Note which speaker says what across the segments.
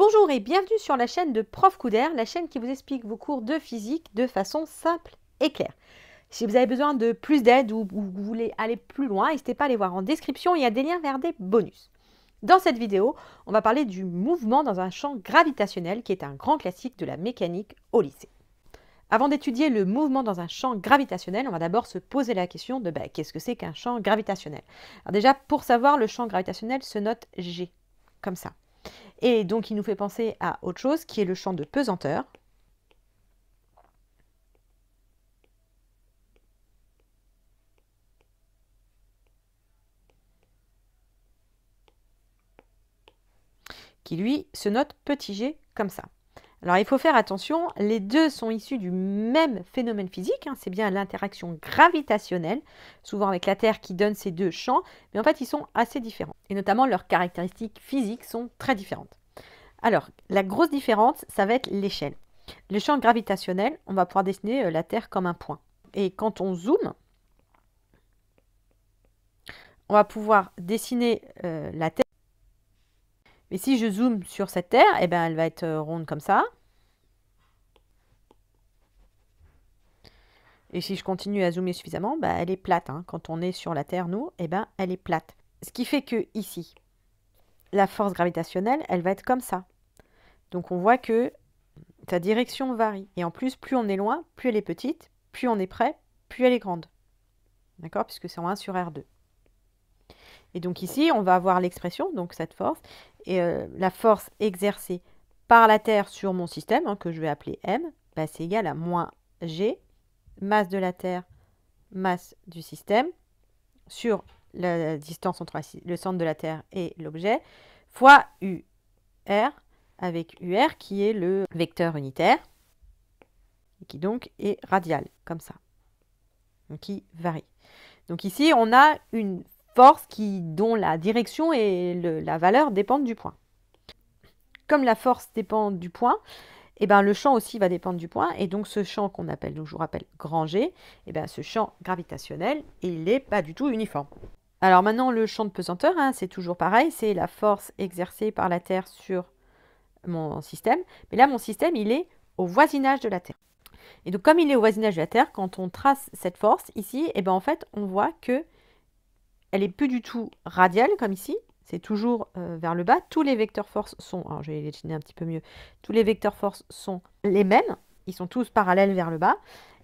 Speaker 1: Bonjour et bienvenue sur la chaîne de Prof Couder, la chaîne qui vous explique vos cours de physique de façon simple et claire. Si vous avez besoin de plus d'aide ou, vous voulez aller plus loin, n'hésitez pas à aller voir en description, il y a des liens vers des bonus. Dans cette vidéo, on va parler du mouvement dans un champ gravitationnel qui est un grand classique de la mécanique au lycée. Avant d'étudier le mouvement dans un champ gravitationnel, on va d'abord se poser la question de bah, qu'est-ce que c'est qu'un champ gravitationnel Alors déjà, pour savoir, le champ gravitationnel se note G, comme ça. Et donc il nous fait penser à autre chose qui est le champ de pesanteur. qui lui se note petit g comme ça. Alors il faut faire attention, les deux sont issus du même phénomène physique, hein, c'est bien l'interaction gravitationnelle, souvent avec la Terre qui donne ces deux champs, mais en fait ils sont assez différents. Et notamment leurs caractéristiques physiques sont très différentes. Alors la grosse différence, ça va être l'échelle. Le champ gravitationnel, on va pouvoir dessiner euh, la Terre comme un point. Et quand on zoome, on va pouvoir dessiner euh, la Terre. Mais si je zoome sur cette terre, eh ben, elle va être euh, ronde comme ça. Et si je continue à zoomer suffisamment, bah, elle est plate. Hein. Quand on est sur la Terre, nous, eh ben, elle est plate. Ce qui fait que ici, la force gravitationnelle, elle va être comme ça. Donc on voit que sa direction varie. Et en plus, plus on est loin, plus elle est petite, plus on est près, plus elle est grande. D'accord Puisque c'est en 1 sur R2. Et donc ici, on va avoir l'expression, donc cette force, euh, la force exercée par la Terre sur mon système, hein, que je vais appeler M, bah, c'est égal à moins G, masse de la Terre, masse du système, sur la distance entre le centre de la Terre et l'objet, fois UR, avec UR qui est le vecteur unitaire, qui donc est radial, comme ça, qui varie. Donc ici, on a une force dont la direction et la valeur dépendent du point. Comme la force dépend du point, eh ben, le champ aussi va dépendre du point. Et donc ce champ qu'on appelle, donc je vous rappelle, grand G, eh ben, ce champ gravitationnel, il n'est pas du tout uniforme. Alors maintenant, le champ de pesanteur, hein, c'est toujours pareil, c'est la force exercée par la Terre sur mon système. Mais là, mon système, il est au voisinage de la Terre. Et donc comme il est au voisinage de la Terre, quand on trace cette force ici, eh ben, en fait, on voit que elle est plus du tout radiale comme ici, c'est toujours euh, vers le bas. Tous les vecteurs forces sont, alors je vais les un petit peu mieux, tous les vecteurs forces sont les mêmes, ils sont tous parallèles vers le bas.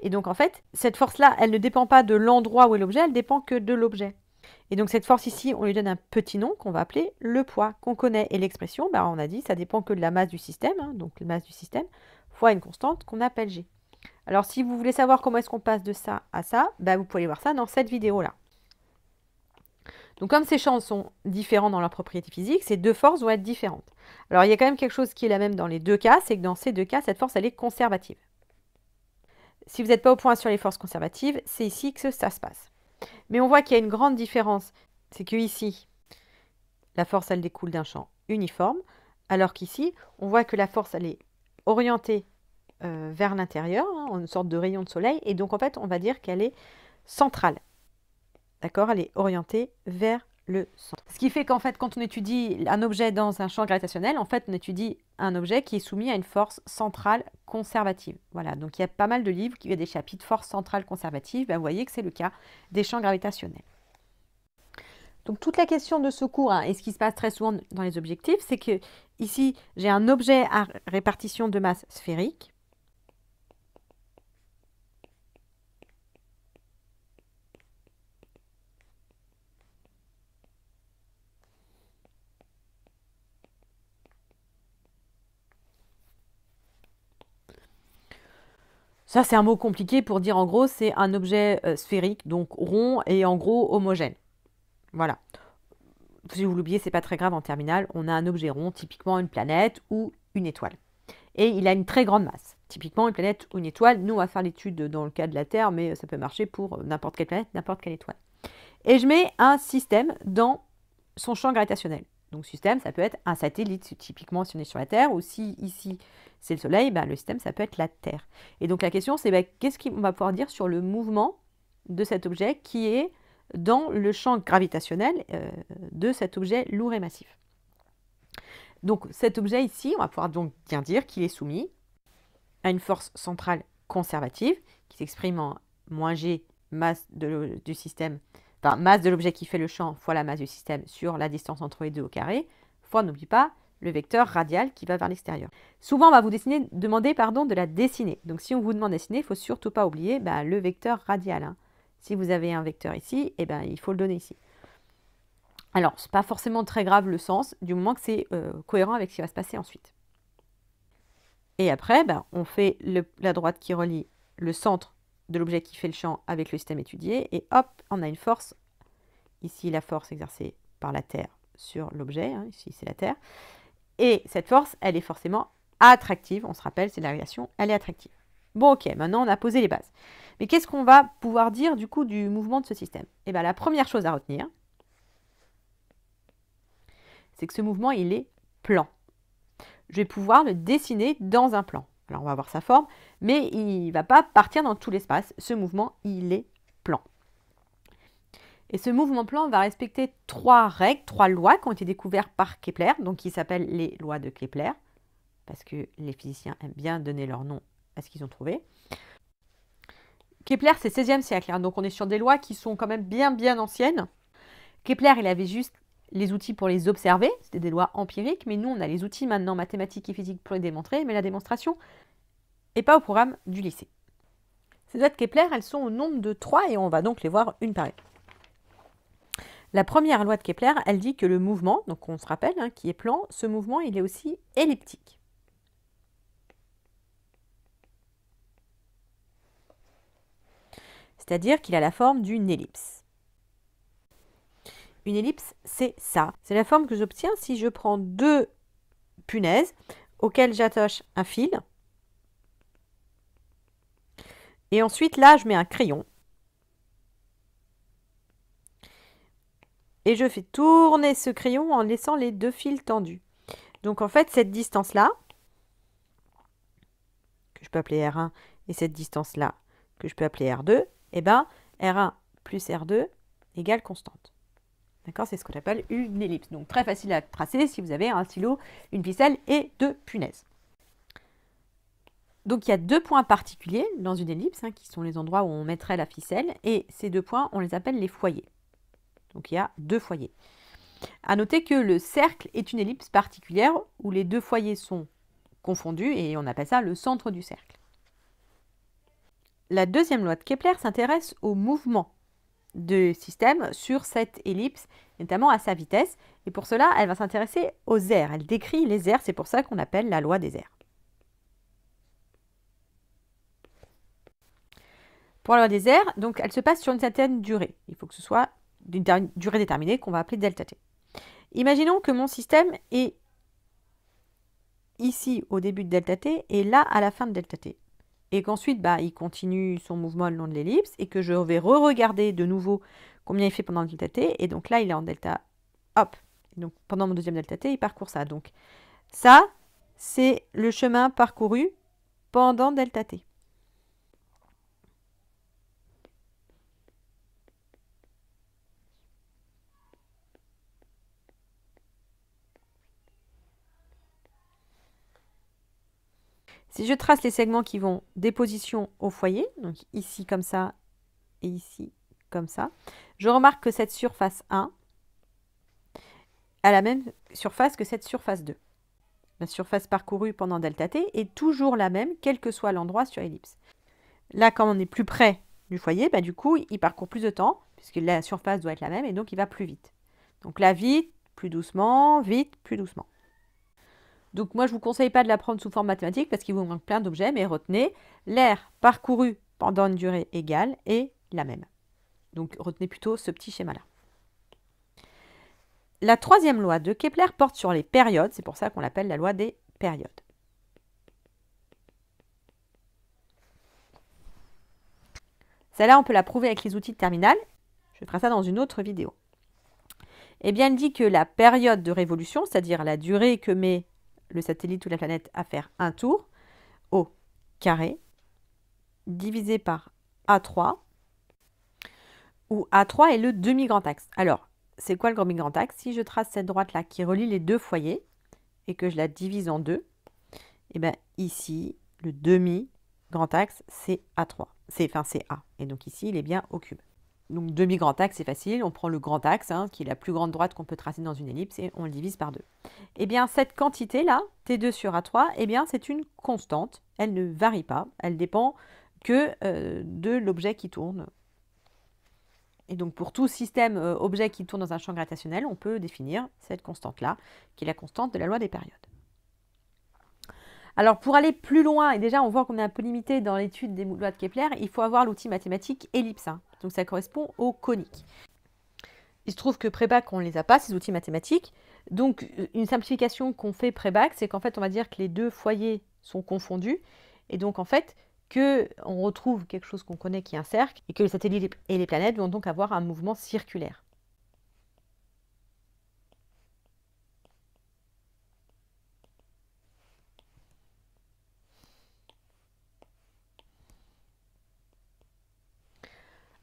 Speaker 1: Et donc en fait, cette force-là, elle ne dépend pas de l'endroit où est l'objet, elle dépend que de l'objet. Et donc cette force ici, on lui donne un petit nom qu'on va appeler le poids qu'on connaît. Et l'expression, bah, on a dit, ça dépend que de la masse du système, hein. donc la masse du système, fois une constante qu'on appelle G. Alors si vous voulez savoir comment est-ce qu'on passe de ça à ça, bah, vous pouvez voir ça dans cette vidéo-là. Donc comme ces champs sont différents dans leurs propriétés physiques, ces deux forces vont être différentes. Alors il y a quand même quelque chose qui est la même dans les deux cas, c'est que dans ces deux cas, cette force, elle est conservative. Si vous n'êtes pas au point sur les forces conservatives, c'est ici que ça se passe. Mais on voit qu'il y a une grande différence, c'est que ici, la force, elle découle d'un champ uniforme, alors qu'ici, on voit que la force, elle est orientée euh, vers l'intérieur, en hein, une sorte de rayon de soleil, et donc en fait, on va dire qu'elle est centrale. D'accord Elle est orientée vers le centre. Ce qui fait qu'en fait, quand on étudie un objet dans un champ gravitationnel, en fait, on étudie un objet qui est soumis à une force centrale conservative. Voilà, donc il y a pas mal de livres qui ont des chapitres force centrale conservative. Ben, vous voyez que c'est le cas des champs gravitationnels. Donc toute la question de ce cours, hein, et ce qui se passe très souvent dans les objectifs, c'est que ici, j'ai un objet à répartition de masse sphérique. Ça, c'est un mot compliqué pour dire en gros, c'est un objet euh, sphérique, donc rond et en gros homogène. Voilà. Si vous l'oubliez, c'est pas très grave en terminale. On a un objet rond, typiquement une planète ou une étoile. Et il a une très grande masse. Typiquement, une planète ou une étoile, nous, on va faire l'étude dans le cas de la Terre, mais ça peut marcher pour euh, n'importe quelle planète, n'importe quelle étoile. Et je mets un système dans son champ gravitationnel. Donc système, ça peut être un satellite, typiquement si on est sur la Terre, ou si ici c'est le Soleil, ben, le système, ça peut être la Terre. Et donc la question, c'est ben, qu'est-ce qu'on va pouvoir dire sur le mouvement de cet objet qui est dans le champ gravitationnel euh, de cet objet lourd et massif. Donc cet objet ici, on va pouvoir donc bien dire qu'il est soumis à une force centrale conservative qui s'exprime en moins g masse du système enfin masse de l'objet qui fait le champ fois la masse du système sur la distance entre les deux au carré, fois, n'oublie pas, le vecteur radial qui va vers l'extérieur. Souvent, on va vous dessiner, demander pardon, de la dessiner. Donc si on vous demande de dessiner, il ne faut surtout pas oublier bah, le vecteur radial. Hein. Si vous avez un vecteur ici, eh ben, il faut le donner ici. Alors, ce n'est pas forcément très grave le sens, du moment que c'est euh, cohérent avec ce qui va se passer ensuite. Et après, ben, on fait la droite qui relie le centre de l'objet qui fait le champ avec le système étudié, et hop, on a une force, ici la force exercée par la Terre sur l'objet, hein, ici c'est la Terre, et cette force, elle est forcément attractive, on se rappelle, c'est la relation, elle est attractive. Bon ok, maintenant on a posé les bases. Mais qu'est-ce qu'on va pouvoir dire du coup du mouvement de ce système Eh bien la première chose à retenir, c'est que ce mouvement, il est plan. Je vais pouvoir le dessiner dans un plan. Alors on va voir sa forme, mais il ne va pas partir dans tout l'espace. Ce mouvement, il est plan. Et ce mouvement plan va respecter trois règles, trois lois qui ont été découvertes par Kepler, donc qui s'appellent les lois de Kepler, parce que les physiciens aiment bien donner leur nom à ce qu'ils ont trouvé. Kepler, c'est 16e siècle, hein. donc on est sur des lois qui sont quand même bien bien anciennes. Kepler, il avait juste les outils pour les observer, c'était des lois empiriques, mais nous, on a les outils maintenant mathématiques et physiques pour les démontrer, mais la démonstration n'est pas au programme du lycée. Ces lois de Kepler, elles sont au nombre de trois et on va donc les voir une par une. La première loi de Kepler, elle dit que le mouvement, donc on se rappelle, hein, qui est plan, ce mouvement, il est aussi elliptique. C'est-à-dire qu'il a la forme d'une ellipse. Une ellipse, c'est ça. C'est la forme que j'obtiens si je prends deux punaises auxquelles j'attache un fil. Et ensuite, là, je mets un crayon. Et je fais tourner ce crayon en laissant les deux fils tendus. Donc, en fait, cette distance-là, que je peux appeler R1, et cette distance-là, que je peux appeler R2, et eh ben, R1 plus R2 égale constante. D'accord C'est ce qu'on appelle une ellipse. Donc très facile à tracer si vous avez un stylo, une ficelle et deux punaises. Donc il y a deux points particuliers dans une ellipse, hein, qui sont les endroits où on mettrait la ficelle, et ces deux points, on les appelle les foyers. Donc il y a deux foyers. À noter que le cercle est une ellipse particulière où les deux foyers sont confondus et on appelle ça le centre du cercle. La deuxième loi de Kepler s'intéresse au mouvement de système sur cette ellipse, notamment à sa vitesse. Et pour cela, elle va s'intéresser aux airs. Elle décrit les airs, c'est pour ça qu'on appelle la loi des airs. Pour la loi des airs, donc elle se passe sur une certaine durée. Il faut que ce soit d'une durée déterminée qu'on va appeler delta t. Imaginons que mon système est ici au début de delta t et là à la fin de delta t et qu'ensuite bah, il continue son mouvement le long de l'ellipse et que je vais re-regarder de nouveau combien il fait pendant delta t et donc là il est en delta hop donc pendant mon deuxième delta t il parcourt ça donc ça c'est le chemin parcouru pendant delta t Si je trace les segments qui vont des positions au foyer, donc ici comme ça et ici comme ça, je remarque que cette surface 1 a la même surface que cette surface 2. La surface parcourue pendant delta t est toujours la même, quel que soit l'endroit sur ellipse. Là, quand on est plus près du foyer, bah, du coup, il parcourt plus de temps, puisque la surface doit être la même, et donc il va plus vite. Donc là, vite, plus doucement, vite, plus doucement. Donc moi, je ne vous conseille pas de la prendre sous forme mathématique parce qu'il vous manque plein d'objets, mais retenez, l'air parcouru pendant une durée égale est la même. Donc retenez plutôt ce petit schéma-là. La troisième loi de Kepler porte sur les périodes, c'est pour ça qu'on l'appelle la loi des périodes. Celle-là, on peut la prouver avec les outils de terminal. Je ferai ça dans une autre vidéo. Eh bien, elle dit que la période de révolution, c'est-à-dire la durée que met le satellite ou la planète à faire un tour au carré divisé par A3, où A3 est le demi-grand axe. Alors, c'est quoi le demi-grand axe Si je trace cette droite-là qui relie les deux foyers et que je la divise en deux, et eh bien ici, le demi-grand axe, c'est A3. C'est, enfin, c'est A. Et donc ici, il est bien au cube. Donc demi-grand axe, c'est facile, on prend le grand axe, hein, qui est la plus grande droite qu'on peut tracer dans une ellipse, et on le divise par deux. Et eh bien, cette quantité-là, T2 sur A3, eh bien, c'est une constante, elle ne varie pas, elle dépend que euh, de l'objet qui tourne. Et donc pour tout système euh, objet qui tourne dans un champ gravitationnel, on peut définir cette constante-là, qui est la constante de la loi des périodes. Alors pour aller plus loin, et déjà on voit qu'on est un peu limité dans l'étude des lois de Kepler, il faut avoir l'outil mathématique ellipse. Hein. Donc ça correspond au conique. Il se trouve que pré-bac, on ne les a pas, ces outils mathématiques. Donc euh, une simplification qu'on fait pré-bac, c'est qu'en fait on va dire que les deux foyers sont confondus. Et donc en fait que on retrouve quelque chose qu'on connaît qui est un cercle, et que les satellites et les planètes vont donc avoir un mouvement circulaire.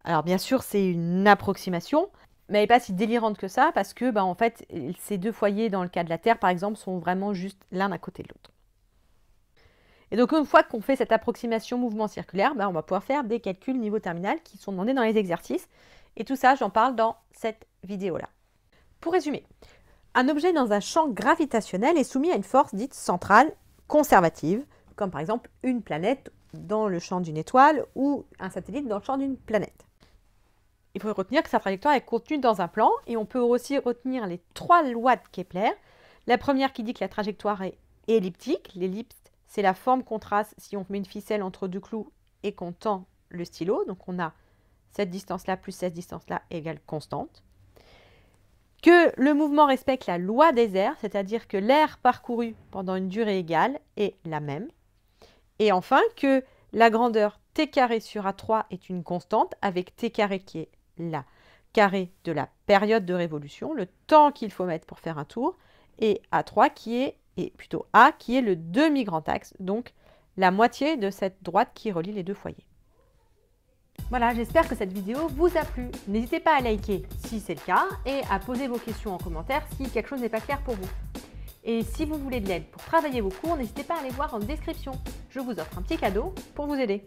Speaker 1: Alors bien sûr, c'est une approximation, mais elle n'est pas si délirante que ça, parce que bah, en fait, ces deux foyers, dans le cas de la Terre, par exemple, sont vraiment juste l'un à côté de l'autre. Et donc une fois qu'on fait cette approximation mouvement circulaire, bah, on va pouvoir faire des calculs niveau terminal qui sont demandés dans les exercices. Et tout ça, j'en parle dans cette vidéo-là. Pour résumer, un objet dans un champ gravitationnel est soumis à une force dite centrale conservative, comme par exemple une planète dans le champ d'une étoile ou un satellite dans le champ d'une planète il faut retenir que sa trajectoire est contenue dans un plan et on peut aussi retenir les trois lois de Kepler. La première qui dit que la trajectoire est elliptique. L'ellipse, c'est la forme qu'on trace si on met une ficelle entre deux clous et qu'on tend le stylo. Donc on a cette distance-là plus cette distance-là égale constante. Que le mouvement respecte la loi des airs, c'est-à-dire que l'air parcouru pendant une durée égale est la même. Et enfin, que la grandeur t carré sur A3 est une constante avec t carré qui est la carré de la période de révolution, le temps qu'il faut mettre pour faire un tour, et A3 qui est, et plutôt A qui est le demi-grand axe, donc la moitié de cette droite qui relie les deux foyers. Voilà, j'espère que cette vidéo vous a plu. N'hésitez pas à liker si c'est le cas et à poser vos questions en commentaire si quelque chose n'est pas clair pour vous. Et si vous voulez de l'aide pour travailler vos cours, n'hésitez pas à aller voir en description. Je vous offre un petit cadeau pour vous aider.